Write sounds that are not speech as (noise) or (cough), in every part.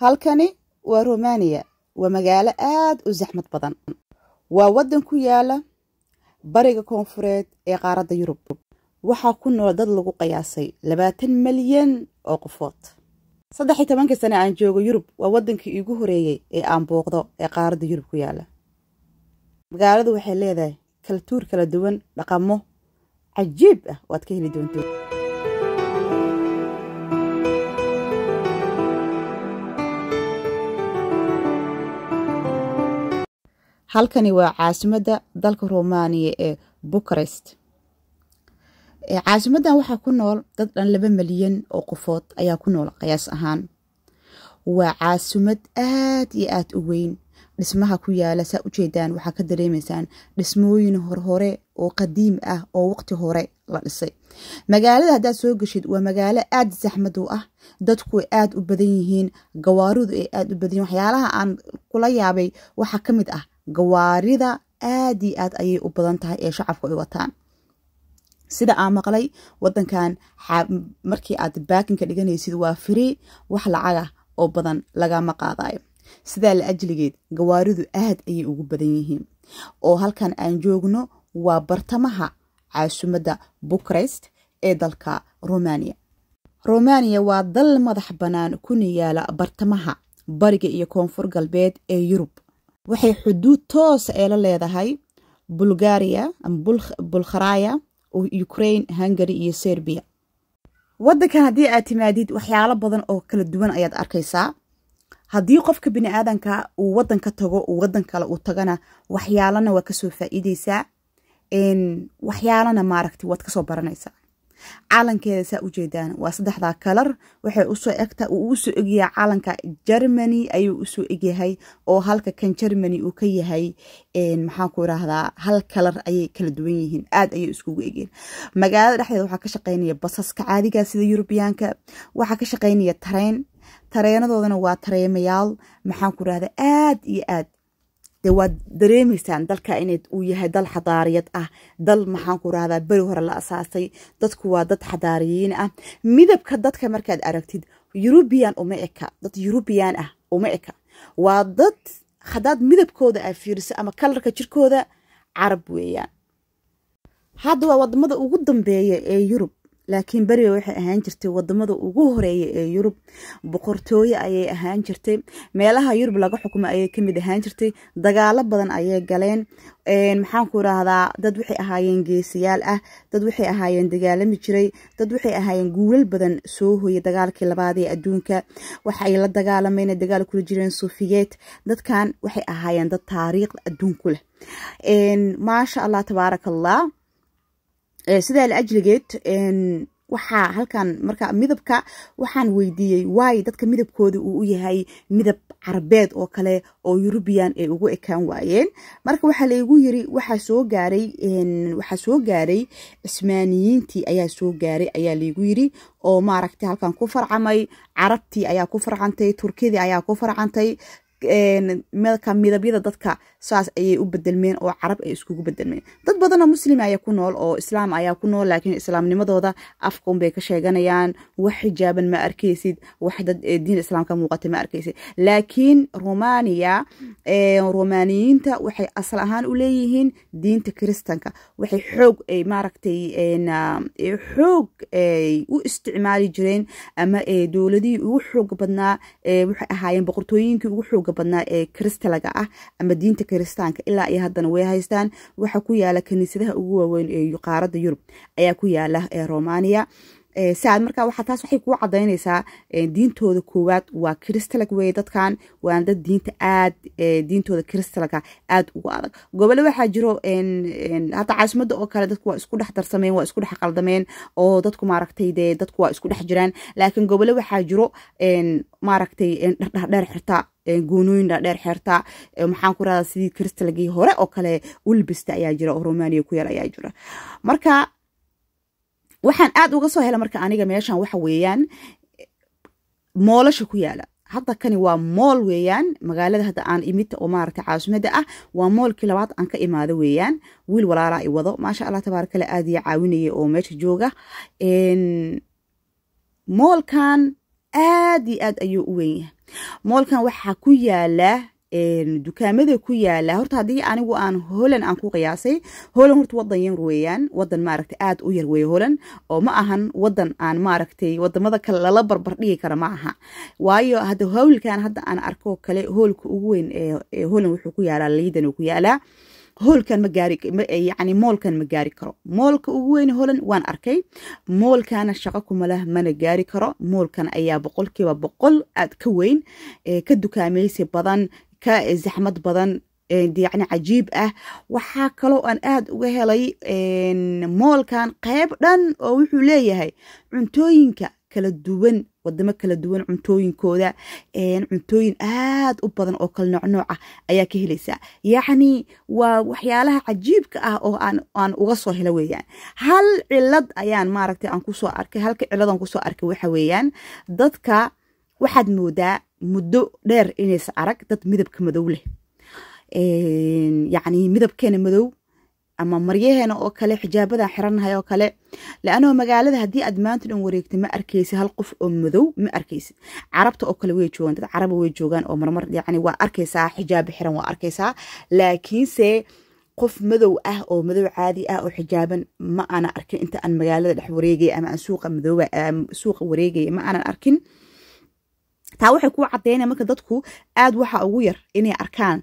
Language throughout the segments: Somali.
halkani waa romaniya waa magaalo aad u zaxmad badan waa waddan ku yaala bariga koonfureed ee qaaradda yurub waxaa ku nool dad lagu qiyaasay labaatan milyan oo qofood saddex-iyo tobankii sane aan joogo yurub waa waddankii iigu horeeyey ee aan booqdo ee qaaradda yurub ku yaala magaaladu waxay leedahay kaltuur kala duwan dhaqamo cajiib ah oo aad ka heli doonto halkani waa caasimada dalka rumaaniya ee bukarest caasimadan waxaa ku nool dad dhan laba milyan oo qofood ayaa ku nool qiyaas ahaan waa caasimad aad iyo aad u weyn dhismaha ku yaala saa ujeedaan waxaa ka dareemaysaan dhismooyin horhore oo qadiim ah oo waqti hore la dhisay magaalada haddaad soo gashid waa magaalo aad saxmad u ah dadku aad u badan yihiin gawaaridu ay aad u badan yihiin waxyaalaha aan kula yaabay waxaa ka mid ah gawaarida aad iyo aad ayay u badan tahay ee shacabku ay wataan sida aan maqlay wadankan markii aad baakinka dhiganaysid waa firee wax lacaga ah oo badan lagama qaadayo sidaa la ajligeed gawaaridu aad ayay ugu badan yihiin oo halkan aan joogno waa bartamaha caasimadda bukarest ee dalka romania romania waa dal madax bannaan kuna yaala bartamaha bariga iyo koonfur galbeed ee yurub waxay xuduud toos ee la leedahay bulgaria bulkharaya ukraine hungary iyo serbiya waddankan haddii aad timaadid waxyaalo badan oo kala duwan ayaad arkaysaa haddii qofka bini aadanka uu waddan ka tago uu waddan kale uu tagana waxyaalana waa kasoo faa'iideysaa waxyaalana maaragti waad kasoo baranaysaa caalankeeda saa u jeedaan waa saddexdaa kalar waxay usoo egta uu usoo egyahay caalanka germany ayuu usoo egyahay oo halka kan germany uu ka yahay ku irahdaa hal kalar ayay kala duwan yihiin aad ayay iskugu egeen magaalada dhexdeeda waxaa ka shaqeynaya basaska caadiga sida yurubiyaanka waxaa ka shaqeynaya tareen tareenadoodana waa tareemayaal maxaan ku irahda aad iyo aad de waad dareemaysaan dalka in uu yahay dal xadaariyad ah dal maxaan ku rahdaa beri hore la asaasay dadku waa dad xadaariyiin ah midabka dadka markaad aragtid yurubiyan uma eka dad yurubiyan ah uma eka waa dad hadaad midabkooda aa fiiriso ama kalarka jirkooda carab weeyaan hadda waa wadamada ugu dambeeya ee yurub laakiin beriga waxay ahaan jirtay wadamada ugu horeeya ee yurub boqortooye ayay ahaan jirtay meelaha yurub laga xukumo ayay kamid ahaan jirtay dagaalo badan ayay galeen maxaanku iraahdaa dad waxay ahaayeen geesiyaal ah dad waxay ahaayeen dagaalami jiray dad waxay ahaayeen guulal badan soo hoyay dagaalkii labaad ee adduunka waxay la dagaalamayn dagaal kula jireen suufiyeed dadkan waxay ahaayeen dad taariikh adduunku leh maasha allah tabaarak allah Eh, sidaa la ajligeed waxaa halkan marka midabka waxaan weydiiyey waay dadka midabkooda uu u yahay midab carabeed oo kale oo yurubiyan ay ugu ekaan waayeen marka waxaa laygu yiri waxaa soo gaaray waxaa soo gaaray cismaaniyiintii ayaa soo gaaray ayaa laygu yiri oo maaragtay halkan ku farcamay carabtii ayaa ku farcantay turkidii ayaa ku farcantay midabyada dadka saas ayay u bedelmeen oo carab ay iskugu bedelmeen dad badanoo muslim ayaa ku nool oo islaam ayaa ku nool laakiin islaamnimadooda afkaunbay ka sheeganayaan wax xijaaban ma arkaysid wax dad eh, diin islaam ka muuqata ma arkaysid laakiin romania eh, romaaniyiinta waxay asal ahaan u leeyihiin diinta kiristanka waxay xoog ay eh, maaragtay xoog ay u isticmaali jireen ama dowladihii ugu xoog badnaa waxay ahaayeen boqortooyinkii ugu xooga xoogga badnaa ee kristalaga ah ama diinta kiristaanka ilaa iyo haddana way haystaan waxaa ku yaala kiniisadaha ugu waaweyn ee qaaradda yurub ayaa ku yaala ee romania saad marka waxa taas waxay kuu cadaynaysaa diintooda koowaad waa kristalag weye dadkan waana dad diinta aad diintooda kristalaga aad ugu adag gobole waxaa jiro hadda caasimadda oo kale dadku waa isku dhex darsameen waa isku dhex qaldameen oo dadku maaragtay dee dadku waa isku dhex jiraan laakiin gobole waxaa jiro maaragtay dherdherdheer xirta guunooyin dhaadheer xeerta maxaan ku rahdaa sidii kristalgii hore oo kale u libista ayaa jira oo romania ku yar ayaa jira marka waxaan aad uga soo hela marka aniga meeshan waxa weeyaan moolasha ku yaala hadda kani waa mool weeyaan magaalada hadda aan imid oo maaragta caasimadda ah waa moolkii labaad aan ka imaado weeyaan wiil walaalaa i wado maasha allah tabaarakale aad iyo caawinaya oo meesha jooga moolkan aad iyo aad ayuu u weynyahay moolkan waxaa ku yaala eh, dukaamada ku yaala horta haddii anigu aan holan aan ku qiyaasay holan horta wadan yar weeyaan wadan maaragta aad u yar weeye holan oo ma ahan wadan aan maaragtay wadamada kale lala barbar dhigi kara ma aha waayo hadda howlkan hadda aan arko kale hoolka ugu weyn holan eh, eh, wuxuu ku yaalaa liidan uu ku yaalaa hoolkan ma gaari magaaryacni eh, moolkan ma gaari karo moolka ugu weyn holan waan arkay moolkana shaqo kumalah mana gaari karo moolkan ayaa boqolkiiba boqol aad ka weyn eh, ka dukaameysi badan ka eh, zaxmad badan yacni cajiib ah waxaa kaloo aan aad uga helay moolkan qayb dhan oo wuxuu leeyahay cuntooyinka kala duwan wadamo kala duwan cuntooyinkooda cuntooyin aad u badan oo kala noocnooca ah ayaa ka helaysaa yacni waa waxyaalaha cajiibka ah oo aan uga soo helo weeyaan hal cilad ayaan maaragta aan kusoo arkay halka ciladaan kusoo arkay waxa weeyaan dadka waxaad moodaa muddo dheer inaysa arag dad midabka madow leh yacni midabkeena madow ama maryaheena oo kale xijaabadan xirannahay oo kale laanoo magaalada hadii aad maanta dhan wareegto ma arkaysi hal qof oo madow ma arkaysi carabta oo kale wey joogaan dad caraba wey joogaan oo marmar yani waa arkaysaa xijaabo xiran waa arkaysaa laakiinse qof madow ah oo madow caadi ah oo xijaaban ma aana arkin inta aan magaalada dhex wareegaya ama aan suuqa madooba suuqa wareegaya ma aanan arkin taa waxay ku cadeynaya marka dadku aad waxa ugu yar inay arkaan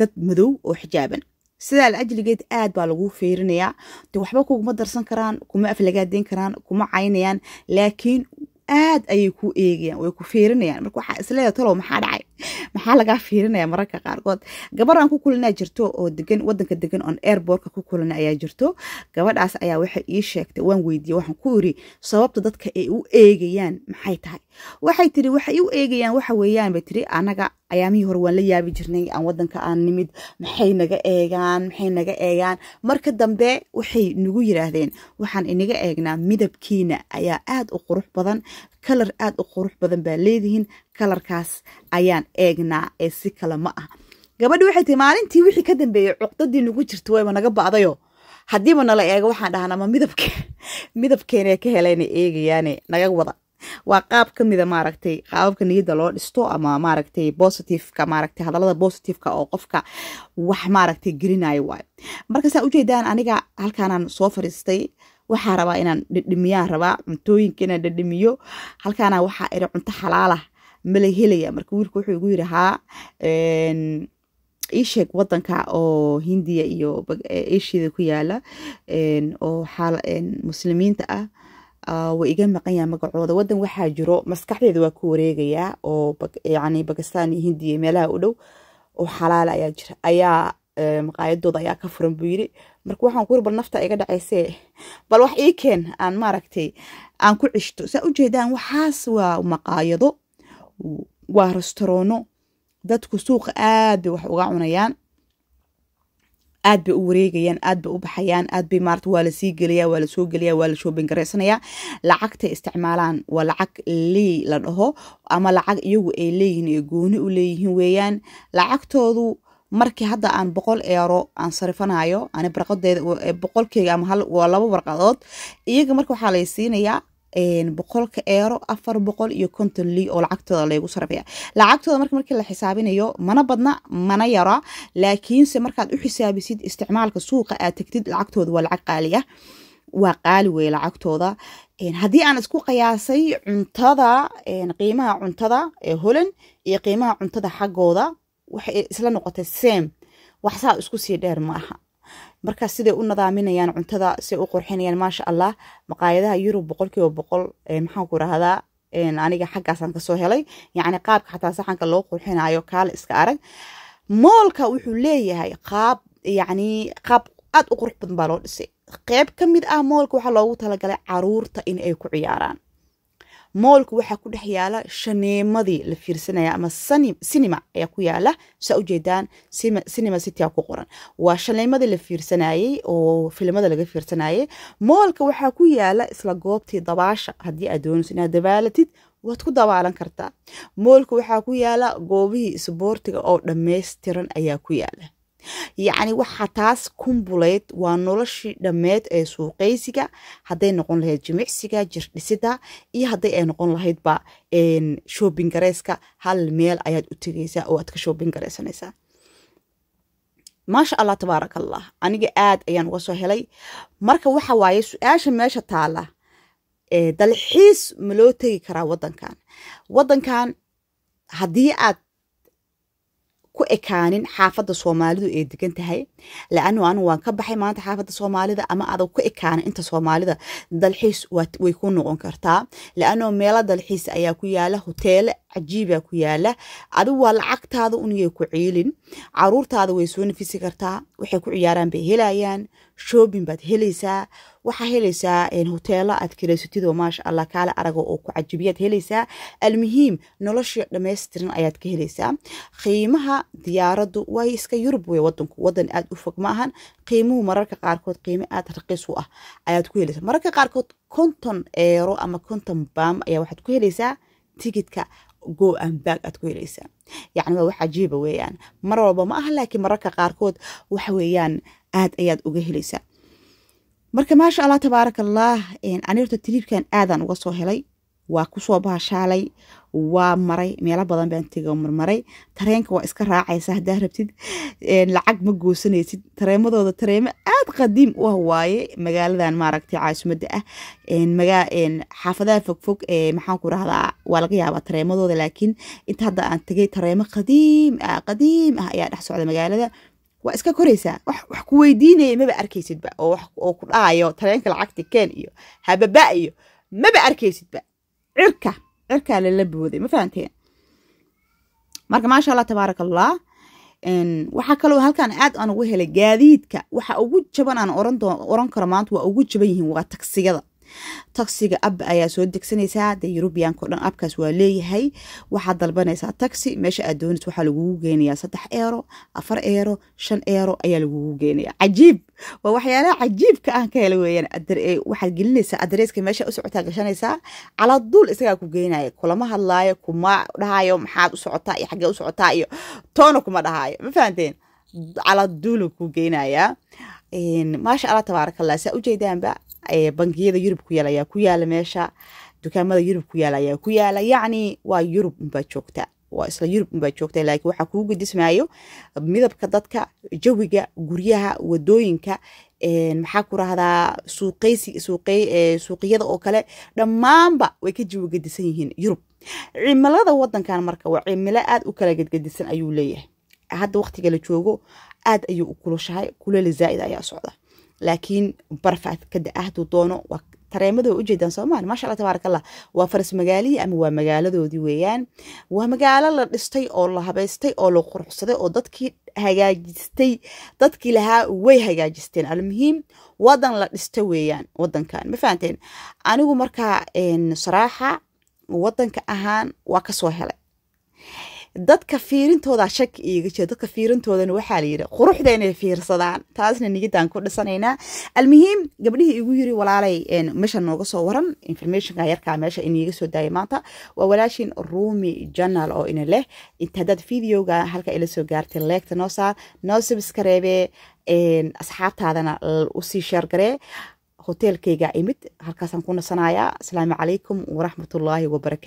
dad madow oo xijaaban sidaa laajligeed aad baa lagu feerinayaa de waxba kuguma darsan karaan kuma aflagaadeyn karaan kuma caynayaan laakiin aad ayay ku eegayaan way ku feerinayaan marka waxaa isleeya talow maxaa dhacay (laughs) maxaa lagaa fiirinaya mararka qaarkood gabar aan ku kulanaa jirto oo degan wadanka degan oon airbortka ku kulana ayaa jirto gabadhaas ayaa waxay ii sheegtay waan weydiiyey waxaan ku iri sababta dadka ay u eegayaan maxay tahay waxay tiri waxay u eegayaan waxa weeyaan bay tiri anaga ayaamihii hore waan la yaabi jirnay aan wadanka aan nimid maxay naga eegaan maxay naga eegaan marka dambe waxay nagu yiraahdeen waxaan inaga eegnaa midabkiina ayaa aad u qurux badan kalar aad u qurux badan baa leedihiin kalarkaas ayaan eegnaa ee si kale ma ah gabadhi waxay tihi maalintii wixii ka dambeeyey cuqdadii nagu jirta wayba naga ba'dayo haddiiba nala eego waxaan dhahanaa ma midabk midabkeenee ka helayna eegayaane naga wada waa qaab ka mida maaragtay qaababka niyadda loo dhisto ama maaragtay positiveka maaragtay hadallada positiveka oo qofka wax maaragtay gelinayo waayo markaasaan ujeedaan aniga halkaanaan soo fariistay waxaa rabaa inaan dhadhimiyaan rabaa cuntooyinka inaan dhadhimiyo halkaana waxaa iri cunto xalaala mala helaya marka wiilku wuxuu igu yiri haa iisheeg wadanka oo hindiya iyo asiada ku yaala oo muslimiinta ah, ah way iga maqan maqanyaan magacooda wadan waxaa jiro maskaxdeeda waa ku wareegayaa oo yani bakistan iyo hindiya meelaha u dhow oo xalaala ayaa jira ayaa maqaayadooda ehm, ayaa ka furan buu yiri marka waxaan ku yiri bal nafta iga dhacayse bal wax ii keen aan maaragtay aan ku cishto saa ujeedaan waxaas waa maqaayado waa restoroono dadku suuqa aad bay wax uga cunayaan aad bay u wareegayaan aad bay u baxayaan aad bay maarata waa lasii gelayaa waa lasoo gelayaa waa la shoobingaraysanaya lacagtay isticmaalaan waa lacag lii la dhaho ama lacag iyagu ay leeyihiin ee gooni u leeyihiin weeyaan lacagtoodu markii hadda aan boqol eero aan sarifanayo ani barqadeeda boqolkeyga ama waa laba warqadood iyaga marka waxaa lay siinayaa boqolka eero afar boqol iyo konton li oo lacagtooda laygu sarfaya lacagtooda marka markii la xisaabinayo mana badna mana yara laakiinse markaad u xisaabisid isticmaalka suuqa aad tegtid lacagtooda waa lacag qaaliya ah. waa qaali weye lacagtooda haddii aan isku qiyaasay cuntada qiimaha cuntada ee holand iyo qiimaha cuntada xaggooda waxay isla noqotay sem waxsaa isku sii dheer ma aha marka siday u nadaaminayaan cuntada siay u qurxinayaan maasha allah maqaayadaha yurub boqolkiiba boqol maxaan ku rahdaa aniga xaggaasaan kasoo helay yacni qaabka xataa saxanka loo qurxinayo kaale iska arag moolka wuxuu leeyahay qaab yani qaab aad u qurux badan baa loo dhisay qeyb ka mid ah moolka waxaa loogu talagalay caruurta in ay ku ciyaaraan moolka waxaa ku dhex yaala shaneemadii la fiirsanaya ama sinima ayaa ku yaala saa ujeedaan sinima city ku qoran waa shaneemadii la fiirsanayey oo filimada laga fiirsanayey moolka waxaa ku yaala isla goobtii dabaasha haddii aad doonayso inaad dabaalatid waad ku dabaalan kartaa moolka waxaa ku yaala goobihii isboortiga oo dhammaystiran ayaa ku yaala yacni waxaa taas kumbuleyd waa noloshii dhammeed ee suuqaysiga hadday noqon lahayd jimicsiga jirdhisida iyo hadday ay noqon lahaydba shoobin gareyska hal meel ayaad u tegeysaa oo aad ka shoobin maasha allah tabaarak allah aniga aad ayaan uga soo helay marka waxa waaye su-aasha meesha taala dalxiis ma loo tegi karaa wadankan wadankan haddii aad ku ekaanin xaafada soomaalidu ay degan tahay laanu anu waan ka baxay maanta xaafada soomaalida ama adag ku ekaanin inta soomaalida dalxiis way ku noqon kartaa laanoo meelo dalxiis ayaa ku yaala hoteele cajiiba ku yaala adigu waa lacagtaada unigay ku ciilin caruurtaada way soo nafisi kartaa waxay ku ciyaaraan bay helayaan shoobin baad helaysaa waxaa helaysaa hoteelo aad kalaysatid oo maasha allah kaala araga oo ku cajibiyaad helaysaa almuhiim nolosha dhammaystiran ayaad ka helaysaa qiimaha diyaaraddu waay iska yurub wey wadanku wadan aad u fog ma ahan qiimuhu mararka qaarkood qiimo aad raqiis u ah ayaad ku helaysaa mararka qaarkood konton eero ama konton baam ayaa waxaad ku helaysaa tigidka go anbaag aad ku helaysaa yacni waa wax cajiiba weeyaan mar walba ma aha laakiin mararka qaarkood waxa weeyaan aad ayaad uga helaysaa marka maasha allah tabaaraka allah anirta tiliibkan aadaan uga soo helay waa kusoo bahashaalay waa maray meelo badan baan tego marmaray tareenka waa iska raacaysa haddaa rabtid lacag ma goosanaysid tareemadooda tareemo aad qadiim u ah waaye magaaladan maaragta caasimada ah xaafadaha fogfog maxaanku rahdaa waa laga yaabaa tareemadooda laakiin inta hadda aan tegay tareemo qadiim ah qadiim ah ayaa dhex socda magaalada waa iska koreysaa wax ku weydiinaya maba arkaysidba oo ku dhahayo tareenka lacagta keen iyo hababa iyo maba arkaysidba cirka cirkaa lala booday ma fahanteen marka maasha allah tabaaraka allah waxaa kaloo halkan aad aan ugu helay gaadiidka waxa ugu jaban aan oran karo maanta waa ugu jaban yihiin waa tagsiyada taksiga ab ayaa soo degsanaysaa de eurubianko dhan abkaas waa leeyahay waxaad dalbanaysaa taxi meesha aad doonaysa waxaa lagugu geynayaa saddex eero afar eero shan eero ayaa lagugu geenaya cajiib waa waxyaalaha cajiibka aan ka hela weeyaan waxaad gelinaysaa adreeska meesha u socotaa gashanaysaa calaaduul isagaa ku geenaya kulama hadlaayo kuma dhahaayo maxaad u socotaa iyo xaggee u socotaa iyo toona kuma dhahaayo ma fahanteen calaaduulu ku geenayaa maasha allah tabaarakallah saa ujeedaanba bangiyada yurub ku yaal ayaa ku yaala meesha dukaamada yurub ku yaala ayaa ku yaala yacni waa yurub unbaa joogta waa isla yurub unbaa joogta laakiin waxaa kuu gedismayo midabka dadka jawiga guryaha wadooyinka maxaa ku rahdaa suuqeysi suuqiyada oo kale dhammaanba way ka jawi gedisan yihiin yurub cimilada wadankan marka waa cimilo aad u kala gedgedisan ayuu leeyahay hadda waqtiga la joogo aad ayuu u kulushahay kuleela zaa'id ayaa socda laakiin barfac kada ah haduu doono u jeedaan soomaali masha alla tabaarak allah waa faras magaalihii ama waa magaaladoodii weeyaan waa magaalo la dhistay oo la habaystay oo la quruxsaday oo dadkii hagaajistay dadkii lahaa way hagaajisteen almuhiim wadan la dhista weeyaan wadankan ma fahanteen anigu markaa saraaxa wadanka ahaan waa kasoo helay dadka fiirintooda shak iiga jiro dadka fiirintoodana waxaa layidhi quruxda inay fiirsadaan taasna niyadaan ku dhisanaynaa almuhiim gabdhihii igu yiri walaalay meesha nooga soo waran informationka yarkaa meesha iniiga soo daayay maanta waa walaashiin ruumi journal oo ina leh inta haddaad videoga halka ila soo gaartay leegta noo saar noo subscribe asxaabtaadana usii sheergaree hoteelkayga imid halkaasaan ku nasanayaa asalaamu calaykum waraxmatullaahi wabarakatu